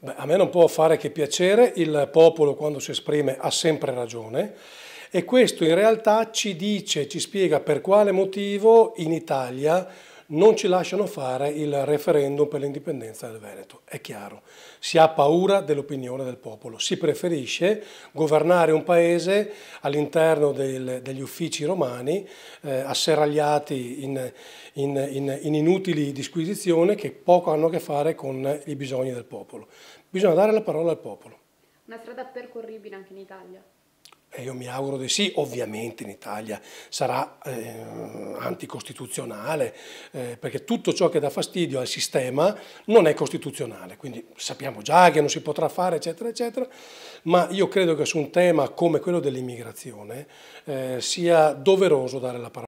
Beh, a me non può fare che piacere, il popolo quando si esprime ha sempre ragione e questo in realtà ci dice, ci spiega per quale motivo in Italia non ci lasciano fare il referendum per l'indipendenza del Veneto, è chiaro. Si ha paura dell'opinione del popolo, si preferisce governare un paese all'interno degli uffici romani, eh, asserragliati in, in, in, in inutili disquisizioni che poco hanno a che fare con i bisogni del popolo. Bisogna dare la parola al popolo. Una strada percorribile anche in Italia. E eh, io mi auguro di sì, ovviamente in Italia sarà eh, anticostituzionale, eh, perché tutto ciò che dà fastidio al sistema non è costituzionale, quindi sappiamo già che non si potrà fare, eccetera, eccetera, ma io credo che su un tema come quello dell'immigrazione eh, sia doveroso dare la parola.